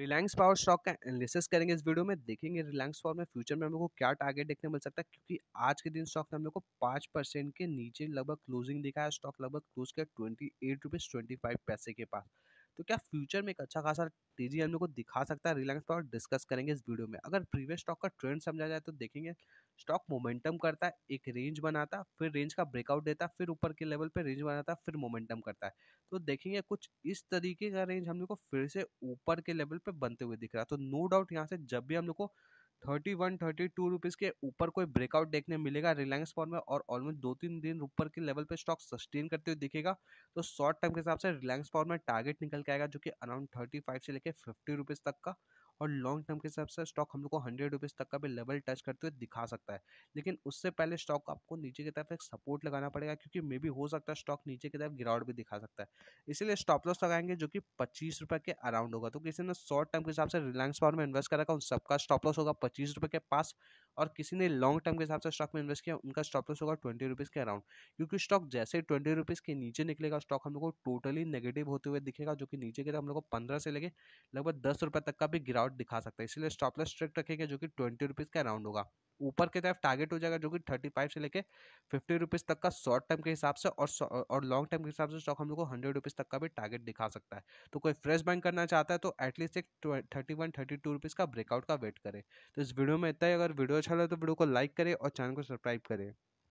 Reliance Power stock का analysis करेंगे इस वीडियो में देखेंगे रिलायंस पावर में फ्यूचर में हम लोग को क्या टारगेट देखने मिल सकता है क्योंकि आज के दिन स्टॉक ने हम लोग को पाँच परसेंट के नीचे लगभग क्लोजिंग दिखाया स्टॉक लगभग क्लोज किया twenty eight rupees twenty five पैसे के पास तो क्या फ्यूचर में एक अच्छा खासा तेजी हम लोग को दिखा सकता है रिलायंस पर और डिस्कस करेंगे इस वीडियो में अगर प्रीवियस स्टॉक का ट्रेंड समझा जाए तो देखेंगे स्टॉक मोमेंटम करता है एक रेंज बनाता फिर रेंज का ब्रेकआउट देता है फिर ऊपर के लेवल पर रेंज बनाता फिर मोमेंटम करता है तो देखेंगे कुछ इस तरीके का रेंज हम लोग को फिर से ऊपर के लेवल पर बनते हुए दिख रहा है तो नो डाउट यहाँ से जब भी हम लोग को thirty one thirty two rupees के ऊपर कोई ब्रेकआउट देखने मिलेगा रिलायंस फॉर में और ऑलमोस्ट दो तीन दिन ऊपर के लेवल पे स्टॉक सस्टेन करते हुए दिखेगा तो शॉर्ट टर्म के हिसाब से रिलायंस फॉर में टारगेट निकल के आएगा जो कि अराउंड थर्टी फाइव से लेकर फिफ्टी रुपीज़ तक का और लॉन्ग टर्म के हिसाब से स्टॉक हम लोग को हंड्रेड रुपीज़ तक का भी लेवल टच करते हुए दिखा सकता है लेकिन उससे पहले स्टॉक आपको नीचे की तरफ एक सपोर्ट लगाना पड़ेगा क्योंकि मे भी हो सकता है स्टॉक नीचे की तरफ गिरावट भी दिखा सकता है इसीलिए स्टॉप लॉस लगाएंगे जो कि पच्चीस रुपये के अराउंड होगा तो किसी ने शॉर्ट टर्म के हिसाब से रिलायंस पावर में इन्वेस्ट करा उन सबका स्टॉप लॉस होगा पच्चीस रुपये के पास और किसी ने लॉन्ग टर्म के हिसाब से स्टॉक में इन्वेस्ट किया उनका स्टॉप लॉस होगा ट्वेंटी रुपीज़ के अराउंड क्योंकि स्टॉक जैसे ट्वेंटी रुपीज़ के नीचे निकलेगा स्टॉक हम लोग को टोटली नेगेटिव होते हुए दिखेगा जो कि नीचे गिरा हम लोग को पंद्रह से लेके लगभग दस रुपये तक का भी गिरावट दिखा सकता है इसलिए स्टॉप लॉस स्ट्रिक्ट रखेंगे जो कि ट्वेंटी रुपीज़ के अराउंड होगा ऊपर की तरफ टारगेट हो जाएगा जो कि थर्टी फाइव से लेकर फिफ्टी रुपीज़ तक का शॉर्ट टर्म के हिसाब से और और लॉन्ग टर्म के हिसाब से स्टॉक हम लोग को हंड्रेड रुपीज़ तक का भी टारगेट दिखा सकता है तो कोई फ्रेश बैंक करना चाहता है तो एटलीस्ट एक thirty one thirty two rupees का ब्रेकआउट का वेट करें तो इस वीडियो में इतना ही अगर वीडियो अच्छा लगे तो वीडियो को लाइक करें और चैनल को सब्सक्राइब करें